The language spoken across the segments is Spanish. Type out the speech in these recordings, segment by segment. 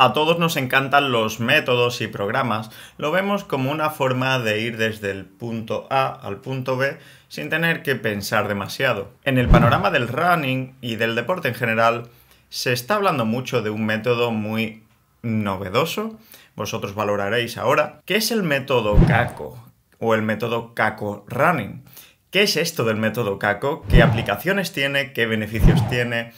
A todos nos encantan los métodos y programas, lo vemos como una forma de ir desde el punto A al punto B sin tener que pensar demasiado. En el panorama del running y del deporte en general, se está hablando mucho de un método muy novedoso, vosotros valoraréis ahora, ¿Qué es el método CACO o el método CACO Running. ¿Qué es esto del método CACO? ¿Qué aplicaciones tiene? ¿Qué beneficios tiene?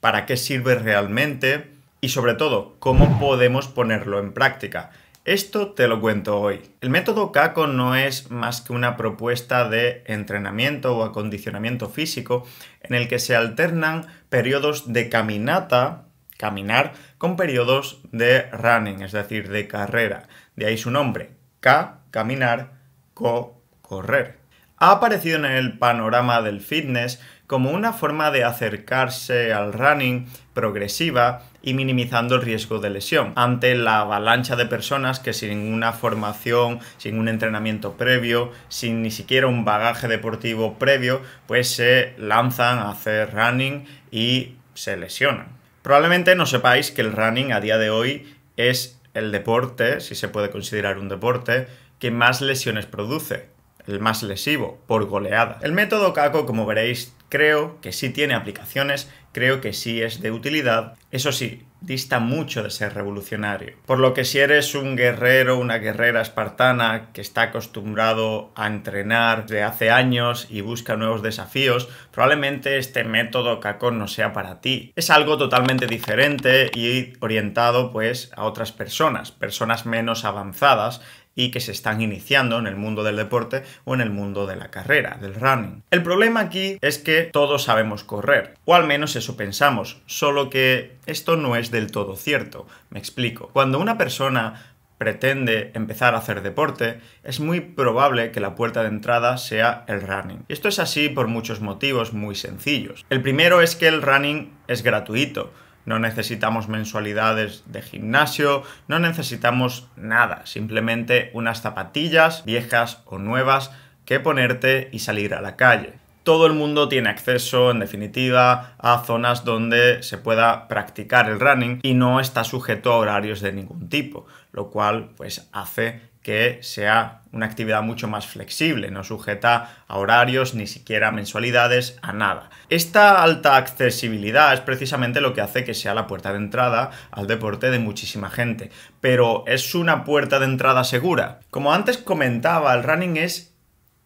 ¿Para qué sirve realmente? y sobre todo cómo podemos ponerlo en práctica. Esto te lo cuento hoy. El método CACO no es más que una propuesta de entrenamiento o acondicionamiento físico en el que se alternan periodos de caminata, caminar, con periodos de running, es decir, de carrera. De ahí su nombre, K, caminar, CO, correr. Ha aparecido en el panorama del fitness como una forma de acercarse al running progresiva y minimizando el riesgo de lesión. Ante la avalancha de personas que sin una formación, sin un entrenamiento previo, sin ni siquiera un bagaje deportivo previo, pues se lanzan a hacer running y se lesionan. Probablemente no sepáis que el running a día de hoy es el deporte, si se puede considerar un deporte, que más lesiones produce el más lesivo, por goleada. El método Kako, como veréis, creo que sí tiene aplicaciones, creo que sí es de utilidad. Eso sí, dista mucho de ser revolucionario. Por lo que si eres un guerrero, una guerrera espartana que está acostumbrado a entrenar de hace años y busca nuevos desafíos, probablemente este método cacón no sea para ti. Es algo totalmente diferente y orientado pues a otras personas, personas menos avanzadas y que se están iniciando en el mundo del deporte o en el mundo de la carrera, del running. El problema aquí es que todos sabemos correr, o al menos eso pensamos, solo que esto no es del todo cierto. Me explico. Cuando una persona pretende empezar a hacer deporte, es muy probable que la puerta de entrada sea el running. Esto es así por muchos motivos muy sencillos. El primero es que el running es gratuito no necesitamos mensualidades de gimnasio, no necesitamos nada, simplemente unas zapatillas viejas o nuevas que ponerte y salir a la calle. Todo el mundo tiene acceso, en definitiva, a zonas donde se pueda practicar el running y no está sujeto a horarios de ningún tipo, lo cual pues hace que sea una actividad mucho más flexible, no sujeta a horarios, ni siquiera a mensualidades, a nada. Esta alta accesibilidad es precisamente lo que hace que sea la puerta de entrada al deporte de muchísima gente, pero es una puerta de entrada segura. Como antes comentaba, el running es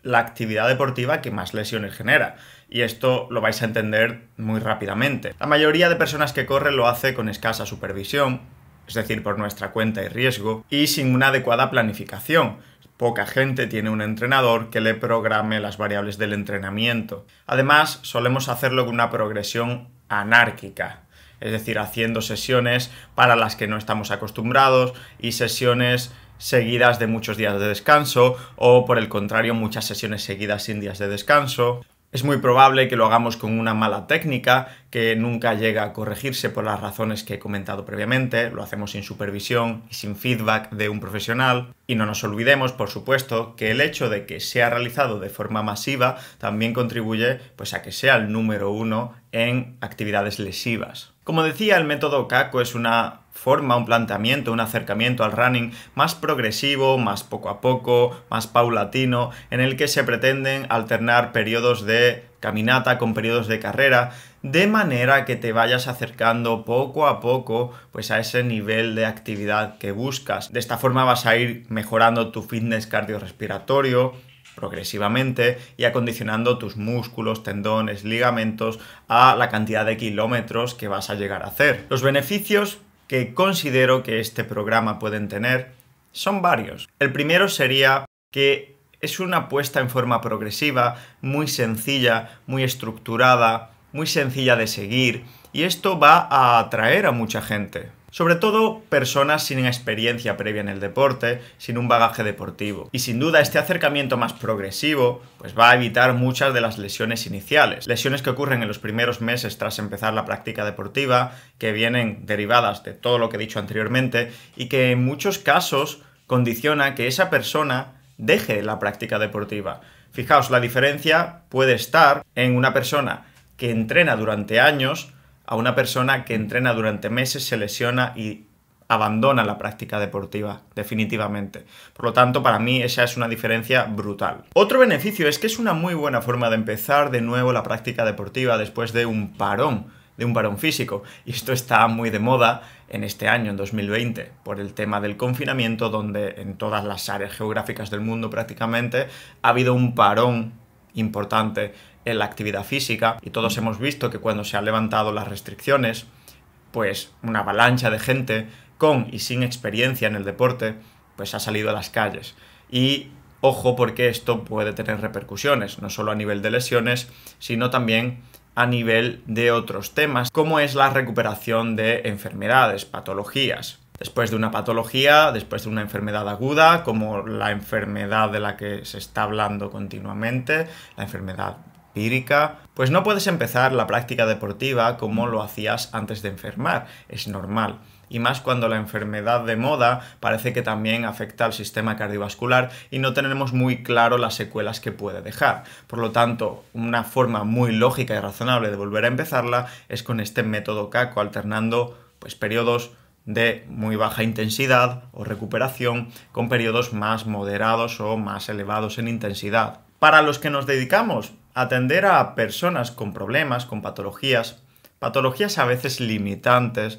la actividad deportiva que más lesiones genera. Y esto lo vais a entender muy rápidamente. La mayoría de personas que corren lo hace con escasa supervisión, es decir, por nuestra cuenta y riesgo, y sin una adecuada planificación. Poca gente tiene un entrenador que le programe las variables del entrenamiento. Además, solemos hacerlo con una progresión anárquica, es decir, haciendo sesiones para las que no estamos acostumbrados y sesiones seguidas de muchos días de descanso o por el contrario muchas sesiones seguidas sin días de descanso es muy probable que lo hagamos con una mala técnica que nunca llega a corregirse por las razones que he comentado previamente, lo hacemos sin supervisión y sin feedback de un profesional. Y no nos olvidemos, por supuesto, que el hecho de que sea realizado de forma masiva también contribuye pues, a que sea el número uno en actividades lesivas. Como decía, el método CACO es una forma, un planteamiento, un acercamiento al running más progresivo, más poco a poco, más paulatino, en el que se pretenden alternar periodos de caminata con periodos de carrera, de manera que te vayas acercando poco a poco pues a ese nivel de actividad que buscas. De esta forma vas a ir mejorando tu fitness cardiorrespiratorio, progresivamente y acondicionando tus músculos, tendones, ligamentos a la cantidad de kilómetros que vas a llegar a hacer. Los beneficios que considero que este programa pueden tener son varios. El primero sería que es una apuesta en forma progresiva, muy sencilla, muy estructurada, muy sencilla de seguir, y esto va a atraer a mucha gente sobre todo personas sin experiencia previa en el deporte, sin un bagaje deportivo. Y sin duda este acercamiento más progresivo pues va a evitar muchas de las lesiones iniciales, lesiones que ocurren en los primeros meses tras empezar la práctica deportiva, que vienen derivadas de todo lo que he dicho anteriormente y que en muchos casos condiciona que esa persona deje la práctica deportiva. Fijaos, la diferencia puede estar en una persona que entrena durante años a una persona que entrena durante meses, se lesiona y abandona la práctica deportiva, definitivamente. Por lo tanto, para mí esa es una diferencia brutal. Otro beneficio es que es una muy buena forma de empezar de nuevo la práctica deportiva después de un parón, de un parón físico. Y esto está muy de moda en este año, en 2020, por el tema del confinamiento, donde en todas las áreas geográficas del mundo prácticamente ha habido un parón importante en la actividad física y todos hemos visto que cuando se han levantado las restricciones, pues una avalancha de gente con y sin experiencia en el deporte, pues ha salido a las calles. Y ojo porque esto puede tener repercusiones, no solo a nivel de lesiones, sino también a nivel de otros temas, como es la recuperación de enfermedades, patologías. Después de una patología, después de una enfermedad aguda, como la enfermedad de la que se está hablando continuamente, la enfermedad pues no puedes empezar la práctica deportiva como lo hacías antes de enfermar, es normal. Y más cuando la enfermedad de moda parece que también afecta al sistema cardiovascular y no tenemos muy claro las secuelas que puede dejar. Por lo tanto, una forma muy lógica y razonable de volver a empezarla es con este método CACO, alternando pues periodos de muy baja intensidad o recuperación con periodos más moderados o más elevados en intensidad. Para los que nos dedicamos atender a personas con problemas, con patologías, patologías a veces limitantes,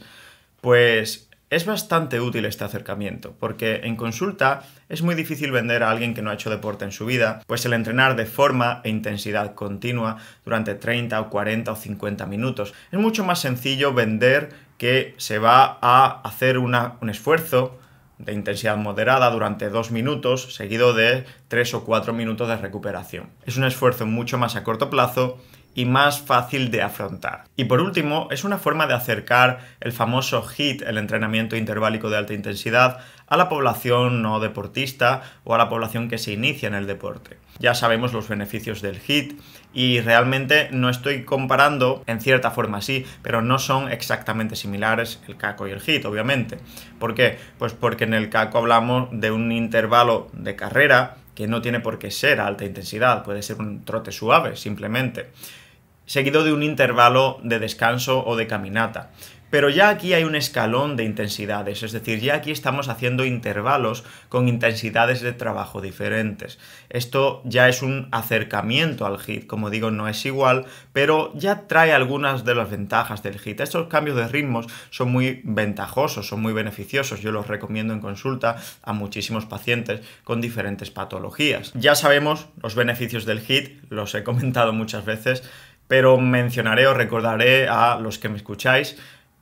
pues es bastante útil este acercamiento, porque en consulta es muy difícil vender a alguien que no ha hecho deporte en su vida, pues el entrenar de forma e intensidad continua durante 30 o 40 o 50 minutos es mucho más sencillo vender que se va a hacer un esfuerzo, de intensidad moderada durante dos minutos, seguido de tres o cuatro minutos de recuperación. Es un esfuerzo mucho más a corto plazo y más fácil de afrontar. Y por último, es una forma de acercar el famoso HIT, el entrenamiento interválico de alta intensidad, a la población no deportista o a la población que se inicia en el deporte. Ya sabemos los beneficios del HIT y realmente no estoy comparando, en cierta forma sí, pero no son exactamente similares el caco y el HIT, obviamente. ¿Por qué? Pues porque en el caco hablamos de un intervalo de carrera que no tiene por qué ser a alta intensidad, puede ser un trote suave simplemente, seguido de un intervalo de descanso o de caminata. Pero ya aquí hay un escalón de intensidades, es decir, ya aquí estamos haciendo intervalos con intensidades de trabajo diferentes. Esto ya es un acercamiento al hit, como digo, no es igual, pero ya trae algunas de las ventajas del hit. Estos cambios de ritmos son muy ventajosos, son muy beneficiosos, yo los recomiendo en consulta a muchísimos pacientes con diferentes patologías. Ya sabemos los beneficios del hit, los he comentado muchas veces, pero mencionaré o recordaré a los que me escucháis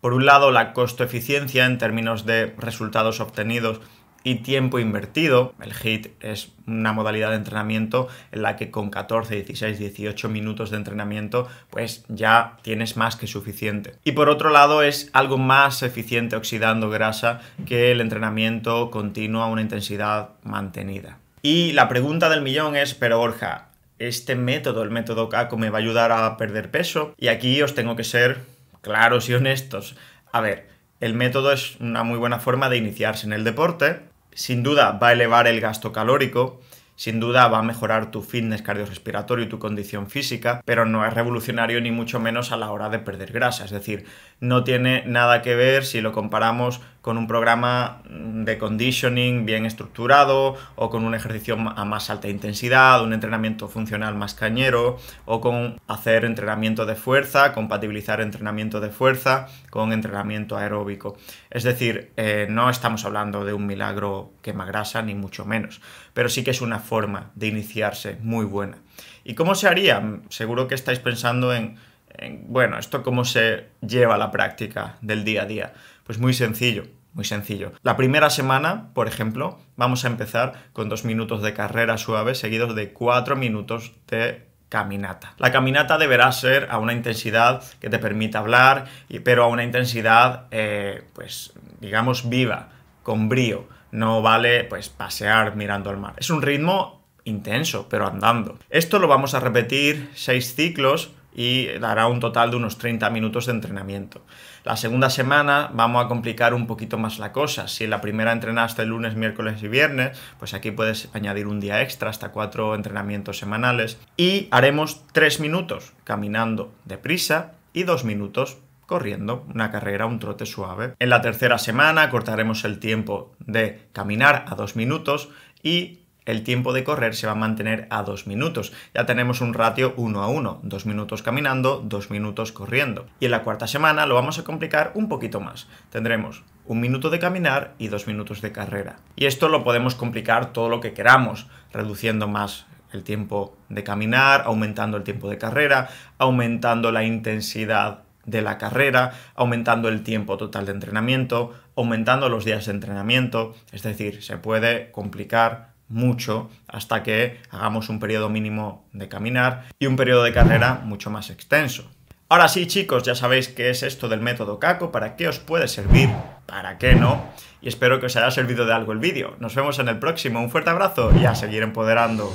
por un lado, la costo-eficiencia en términos de resultados obtenidos y tiempo invertido. El HIT es una modalidad de entrenamiento en la que con 14, 16, 18 minutos de entrenamiento pues ya tienes más que suficiente. Y por otro lado es algo más eficiente oxidando grasa que el entrenamiento continuo a una intensidad mantenida. Y la pregunta del millón es, pero Orja, este método, el método CACO, me va a ayudar a perder peso. Y aquí os tengo que ser claros y honestos. A ver, el método es una muy buena forma de iniciarse en el deporte. Sin duda va a elevar el gasto calórico, sin duda va a mejorar tu fitness cardiorrespiratorio y tu condición física, pero no es revolucionario ni mucho menos a la hora de perder grasa. Es decir, no tiene nada que ver si lo comparamos con un programa mm, de conditioning bien estructurado o con un ejercicio a más alta intensidad, un entrenamiento funcional más cañero o con hacer entrenamiento de fuerza, compatibilizar entrenamiento de fuerza con entrenamiento aeróbico. Es decir, eh, no estamos hablando de un milagro quema grasa ni mucho menos, pero sí que es una forma de iniciarse muy buena. ¿Y cómo se haría? Mm, seguro que estáis pensando en, en bueno, esto cómo se lleva a la práctica del día a día. Pues muy sencillo, muy sencillo. La primera semana, por ejemplo, vamos a empezar con dos minutos de carrera suave seguidos de cuatro minutos de caminata. La caminata deberá ser a una intensidad que te permita hablar, pero a una intensidad, eh, pues, digamos, viva, con brío. No vale, pues, pasear mirando al mar. Es un ritmo intenso, pero andando. Esto lo vamos a repetir seis ciclos y dará un total de unos 30 minutos de entrenamiento. La segunda semana vamos a complicar un poquito más la cosa. Si en la primera entrenaste lunes, miércoles y viernes, pues aquí puedes añadir un día extra, hasta cuatro entrenamientos semanales. Y haremos tres minutos caminando deprisa y dos minutos corriendo, una carrera, un trote suave. En la tercera semana cortaremos el tiempo de caminar a dos minutos y el tiempo de correr se va a mantener a dos minutos. Ya tenemos un ratio uno a uno, dos minutos caminando, dos minutos corriendo. Y en la cuarta semana lo vamos a complicar un poquito más. Tendremos un minuto de caminar y dos minutos de carrera. Y esto lo podemos complicar todo lo que queramos, reduciendo más el tiempo de caminar, aumentando el tiempo de carrera, aumentando la intensidad de la carrera, aumentando el tiempo total de entrenamiento, aumentando los días de entrenamiento, es decir, se puede complicar mucho hasta que hagamos un periodo mínimo de caminar y un periodo de carrera mucho más extenso. Ahora sí chicos, ya sabéis qué es esto del método CACO, para qué os puede servir, para qué no, y espero que os haya servido de algo el vídeo. Nos vemos en el próximo, un fuerte abrazo y a seguir empoderando.